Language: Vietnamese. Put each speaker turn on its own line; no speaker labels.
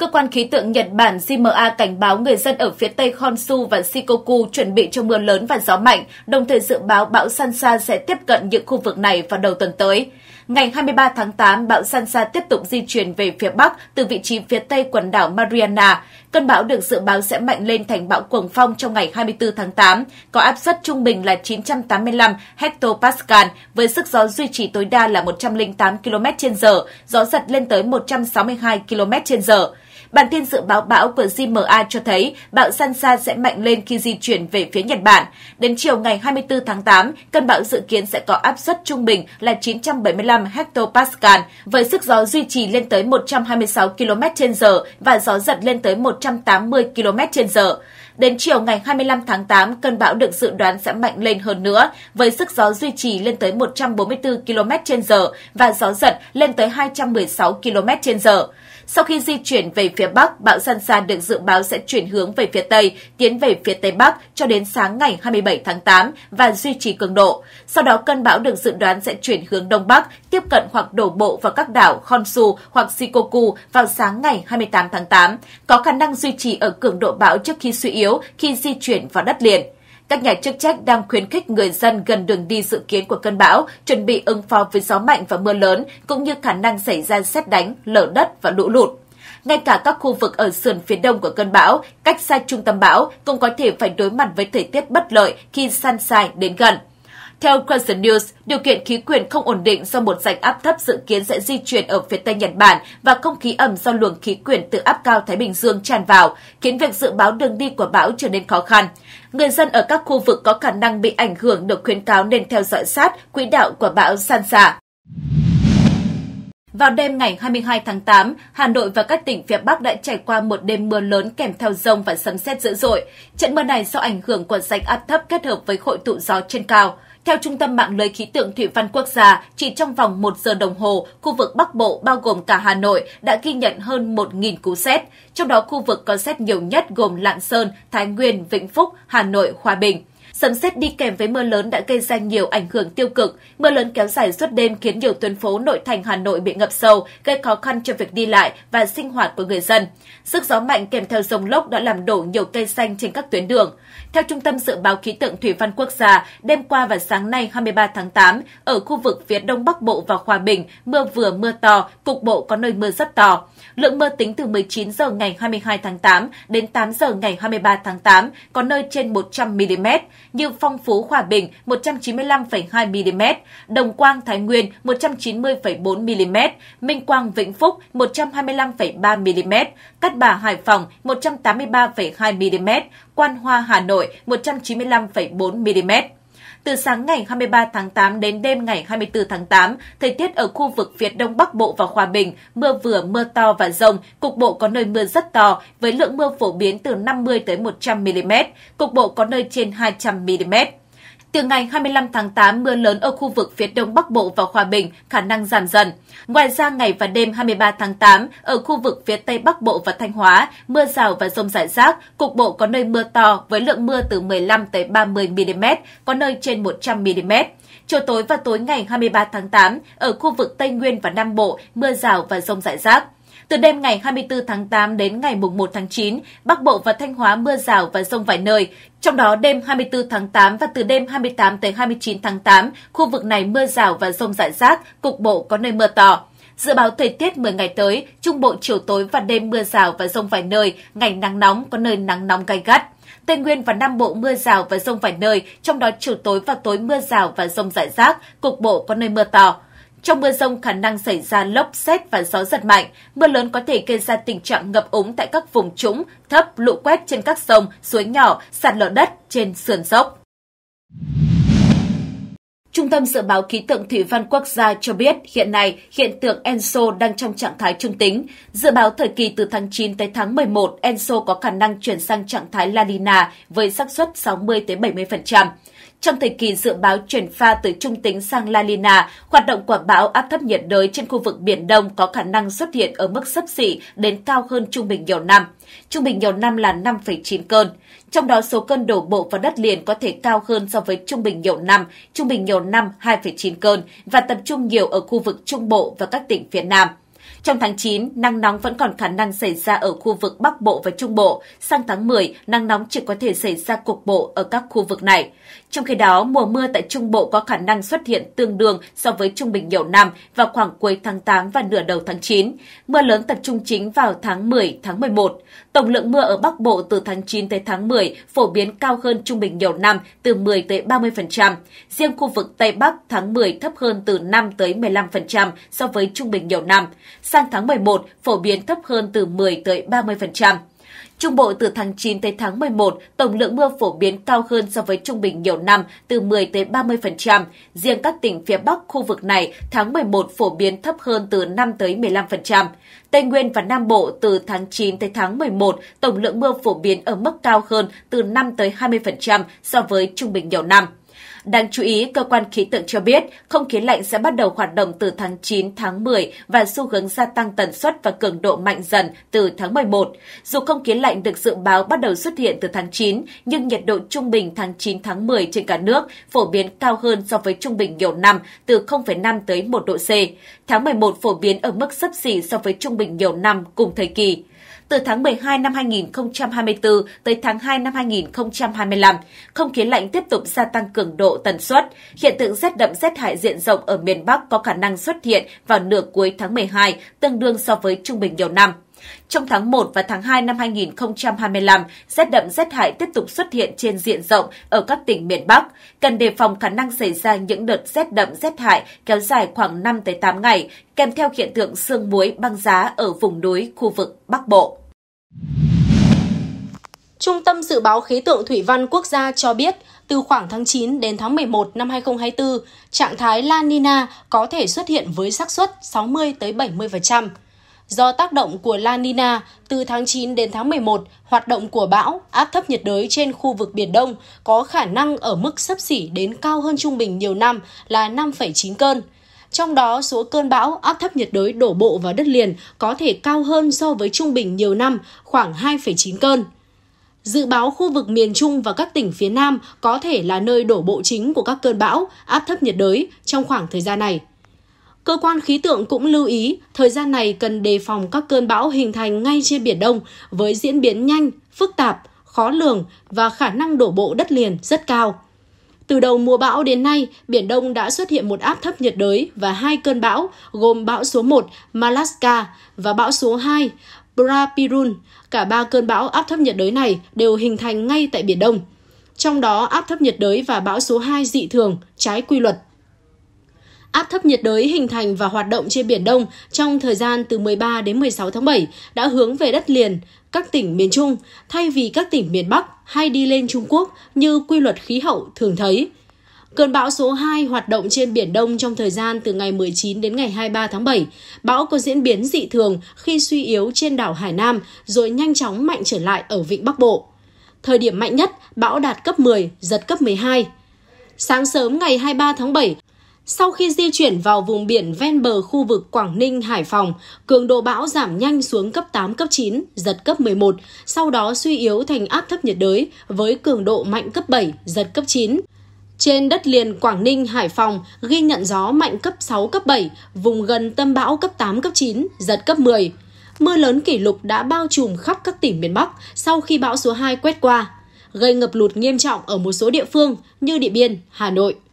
Cơ quan khí tượng Nhật Bản JMA cảnh báo người dân ở phía tây Honshu và Shikoku chuẩn bị cho mưa lớn và gió mạnh, đồng thời dự báo bão Sansa sẽ tiếp cận những khu vực này vào đầu tuần tới. Ngày 23 tháng 8, bão Sansa tiếp tục di chuyển về phía Bắc từ vị trí phía tây quần đảo Mariana. Cơn bão được dự báo sẽ mạnh lên thành bão cuồng phong trong ngày 24 tháng 8, có áp suất trung bình là 985 hectopascal với sức gió duy trì tối đa là 108 km/h, gió giật lên tới 162 km/h. Bản tin dự báo bão của JMA cho thấy bão Sansa sẽ mạnh lên khi di chuyển về phía Nhật Bản. Đến chiều ngày 24 tháng 8, cơn bão dự kiến sẽ có áp suất trung bình là 975 hectopascal với sức gió duy trì lên tới 126 km/h và gió giật lên tới 180 km/h. Đến chiều ngày 25 tháng 8, cơn bão được dự đoán sẽ mạnh lên hơn nữa, với sức gió duy trì lên tới 144 km/h và gió giật lên tới 216 km/h. Sau khi di chuyển về phía Bắc, bão San San được dự báo sẽ chuyển hướng về phía Tây, tiến về phía Tây Bắc cho đến sáng ngày 27 tháng 8 và duy trì cường độ. Sau đó, cơn bão được dự đoán sẽ chuyển hướng Đông Bắc, tiếp cận hoặc đổ bộ vào các đảo Honshu hoặc Shikoku vào sáng ngày 28 tháng 8, có khả năng duy trì ở cường độ bão trước khi suy yếu khi di chuyển vào đất liền. Các nhà chức trách đang khuyến khích người dân gần đường đi dự kiến của cơn bão chuẩn bị ứng phó với gió mạnh và mưa lớn, cũng như khả năng xảy ra xét đánh, lở đất và lũ lụt. Ngay cả các khu vực ở sườn phía đông của cơn bão, cách xa trung tâm bão, cũng có thể phải đối mặt với thời tiết bất lợi khi san sai đến gần. Theo Crescent News, điều kiện khí quyển không ổn định do một rãnh áp thấp dự kiến sẽ di chuyển ở phía Tây Nhật Bản và không khí ẩm do luồng khí quyển từ áp cao Thái Bình Dương tràn vào, khiến việc dự báo đường đi của bão trở nên khó khăn. Người dân ở các khu vực có khả năng bị ảnh hưởng được khuyến cáo nên theo dõi sát quỹ đạo của bão Sansa. Vào đêm ngày 22 tháng 8, Hà Nội và các tỉnh phía Bắc đã trải qua một đêm mưa lớn kèm theo rông và sấm sét dữ dội. Trận mưa này do ảnh hưởng của rãnh áp thấp kết hợp với hội tụ gió trên cao. Theo Trung tâm Mạng lưới Khí tượng Thủy văn Quốc gia, chỉ trong vòng 1 giờ đồng hồ, khu vực Bắc Bộ bao gồm cả Hà Nội đã ghi nhận hơn 1.000 cú xét, Trong đó, khu vực có xét nhiều nhất gồm Lạng Sơn, Thái Nguyên, Vĩnh Phúc, Hà Nội, Hòa Bình. Sấm sét đi kèm với mưa lớn đã gây ra nhiều ảnh hưởng tiêu cực. Mưa lớn kéo dài suốt đêm khiến nhiều tuyến phố nội thành Hà Nội bị ngập sâu, gây khó khăn cho việc đi lại và sinh hoạt của người dân. Sức gió mạnh kèm theo rông lốc đã làm đổ nhiều cây xanh trên các tuyến đường. Theo Trung tâm Dự báo Khí tượng Thủy văn Quốc gia, đêm qua và sáng nay 23 tháng 8, ở khu vực phía Đông Bắc Bộ và Hòa Bình, mưa vừa mưa to, cục bộ có nơi mưa rất to. Lượng mưa tính từ 19 giờ ngày 22 tháng 8 đến 8 giờ ngày 23 tháng 8, có nơi trên 100 mm như Phong Phú Hòa Bình 195,2 mm, Đồng Quang Thái Nguyên 190,4 mm, Minh Quang Vĩnh Phúc 125,3 mm, Cát Bà Hải Phòng 183,2 mm, Quan Hoa Hà Nội 195,4 mm. Từ sáng ngày 23 tháng 8 đến đêm ngày 24 tháng 8, thời tiết ở khu vực phía Đông Bắc Bộ và Hòa Bình mưa vừa mưa to và rông, cục bộ có nơi mưa rất to với lượng mưa phổ biến từ 50 tới 100 mm, cục bộ có nơi trên 200 mm. Từ ngày 25 tháng 8, mưa lớn ở khu vực phía đông Bắc Bộ và Hòa Bình khả năng giảm dần. Ngoài ra, ngày và đêm 23 tháng 8, ở khu vực phía Tây Bắc Bộ và Thanh Hóa, mưa rào và rông rải rác, cục bộ có nơi mưa to với lượng mưa từ 15 tới 30 mm, có nơi trên 100 mm. Chiều tối và tối ngày 23 tháng 8, ở khu vực Tây Nguyên và Nam Bộ, mưa rào và rông rải rác. Từ đêm ngày 24 tháng 8 đến ngày 1 tháng 9, Bắc Bộ và Thanh Hóa mưa rào và rông vài nơi. Trong đó đêm 24 tháng 8 và từ đêm 28 tới 29 tháng 8, khu vực này mưa rào và rông rải rác, cục bộ có nơi mưa to. Dự báo thời tiết 10 ngày tới, Trung Bộ chiều tối và đêm mưa rào và rông vài nơi, ngày nắng nóng có nơi nắng nóng gai gắt. Tây Nguyên và Nam Bộ mưa rào và rông vài nơi, trong đó chiều tối và tối mưa rào và rông rải rác, cục bộ có nơi mưa to. Trong mưa rông khả năng xảy ra lốc xét và gió giật mạnh, mưa lớn có thể gây ra tình trạng ngập úng tại các vùng trũng, thấp, lũ quét trên các sông, suối nhỏ, sạt lở đất trên sườn dốc. Trung tâm Dự báo Khí tượng Thủy văn Quốc gia cho biết hiện nay hiện tượng Enso đang trong trạng thái trung tính. Dự báo thời kỳ từ tháng 9 tới tháng 11, Enso có khả năng chuyển sang trạng thái La Nina với xác suất 60-70%. Trong thời kỳ dự báo chuyển pha từ trung tính sang La lina, hoạt động của bão áp thấp nhiệt đới trên khu vực Biển Đông có khả năng xuất hiện ở mức sấp xỉ đến cao hơn trung bình nhiều năm. Trung bình nhiều năm là 5,9 cơn. Trong đó số cơn đổ bộ vào đất liền có thể cao hơn so với trung bình nhiều năm, trung bình nhiều năm 2,9 cơn và tập trung nhiều ở khu vực Trung Bộ và các tỉnh phía Nam. Trong tháng 9, nắng nóng vẫn còn khả năng xảy ra ở khu vực Bắc Bộ và Trung Bộ. Sang tháng 10, nắng nóng chỉ có thể xảy ra cục bộ ở các khu vực này. Trong khi đó, mùa mưa tại Trung Bộ có khả năng xuất hiện tương đương so với trung bình nhiều năm vào khoảng cuối tháng 8 và nửa đầu tháng 9. Mưa lớn tập trung chính vào tháng 10, tháng 11. Tổng lượng mưa ở Bắc Bộ từ tháng 9 tới tháng 10 phổ biến cao hơn trung bình nhiều năm từ 10 tới 30%. Riêng khu vực Tây Bắc tháng 10 thấp hơn từ 5 tới 15% so với trung bình nhiều năm. Sang tháng 11 phổ biến thấp hơn từ 10 tới 30%. Trung Bộ từ tháng 9 tới tháng 11, tổng lượng mưa phổ biến cao hơn so với trung bình nhiều năm từ 10 tới 30%. Riêng các tỉnh phía Bắc khu vực này, tháng 11 phổ biến thấp hơn từ 5 tới 15%. Tây Nguyên và Nam Bộ từ tháng 9 tới tháng 11, tổng lượng mưa phổ biến ở mức cao hơn từ 5 tới 20% so với trung bình nhiều năm. Đáng chú ý, cơ quan khí tượng cho biết không khí lạnh sẽ bắt đầu hoạt động từ tháng 9, tháng 10 và xu hướng gia tăng tần suất và cường độ mạnh dần từ tháng 11. Dù không khí lạnh được dự báo bắt đầu xuất hiện từ tháng 9, nhưng nhiệt độ trung bình tháng 9, tháng 10 trên cả nước phổ biến cao hơn so với trung bình nhiều năm từ 0,5 tới 1 độ C. Tháng 11 phổ biến ở mức sấp xỉ so với trung bình nhiều năm cùng thời kỳ. Từ tháng 12 năm 2024 tới tháng 2 năm 2025, không khí lạnh tiếp tục gia tăng cường độ tần suất. Hiện tượng rét đậm rét hại diện rộng ở miền Bắc có khả năng xuất hiện vào nửa cuối tháng 12, tương đương so với trung bình nhiều năm. Trong tháng 1 và tháng 2 năm 2025, rét đậm rét hại tiếp tục xuất hiện trên diện rộng ở các tỉnh miền Bắc. Cần đề phòng khả năng xảy ra những đợt rét đậm rét hại kéo dài khoảng 5 tới 8 ngày, kèm theo hiện tượng sương muối băng giá ở vùng núi khu vực Bắc Bộ.
Trung tâm Dự báo Khí tượng Thủy văn Quốc gia cho biết, từ khoảng tháng 9 đến tháng 11 năm 2024, trạng thái La Nina có thể xuất hiện với xác suất 60 tới 70% do tác động của La Nina từ tháng 9 đến tháng 11, hoạt động của bão, áp thấp nhiệt đới trên khu vực Biển Đông có khả năng ở mức sấp xỉ đến cao hơn trung bình nhiều năm là 5,9 cơn. Trong đó, số cơn bão áp thấp nhiệt đới đổ bộ vào đất liền có thể cao hơn so với trung bình nhiều năm, khoảng 2,9 cơn. Dự báo khu vực miền Trung và các tỉnh phía Nam có thể là nơi đổ bộ chính của các cơn bão, áp thấp nhiệt đới trong khoảng thời gian này. Cơ quan khí tượng cũng lưu ý, thời gian này cần đề phòng các cơn bão hình thành ngay trên Biển Đông với diễn biến nhanh, phức tạp, khó lường và khả năng đổ bộ đất liền rất cao. Từ đầu mùa bão đến nay, Biển Đông đã xuất hiện một áp thấp nhiệt đới và hai cơn bão gồm bão số 1 Malaska và bão số 2 Brapirun. Cả ba cơn bão áp thấp nhiệt đới này đều hình thành ngay tại Biển Đông. Trong đó, áp thấp nhiệt đới và bão số 2 dị thường, trái quy luật Áp thấp nhiệt đới hình thành và hoạt động trên Biển Đông trong thời gian từ 13 đến 16 tháng 7 đã hướng về đất liền, các tỉnh miền Trung, thay vì các tỉnh miền Bắc hay đi lên Trung Quốc như quy luật khí hậu thường thấy. Cơn bão số 2 hoạt động trên Biển Đông trong thời gian từ ngày 19 đến ngày 23 tháng 7. Bão có diễn biến dị thường khi suy yếu trên đảo Hải Nam rồi nhanh chóng mạnh trở lại ở vịnh Bắc Bộ. Thời điểm mạnh nhất, bão đạt cấp 10, giật cấp 12. Sáng sớm ngày 23 tháng 7, sau khi di chuyển vào vùng biển ven bờ khu vực Quảng Ninh, Hải Phòng, cường độ bão giảm nhanh xuống cấp 8, cấp 9, giật cấp 11, sau đó suy yếu thành áp thấp nhiệt đới với cường độ mạnh cấp 7, giật cấp 9. Trên đất liền Quảng Ninh, Hải Phòng ghi nhận gió mạnh cấp 6, cấp 7, vùng gần tâm bão cấp 8, cấp 9, giật cấp 10. Mưa lớn kỷ lục đã bao trùm khắp các tỉnh miền Bắc sau khi bão số 2 quét qua, gây ngập lụt nghiêm trọng ở một số địa phương như Điện Biên, Hà Nội.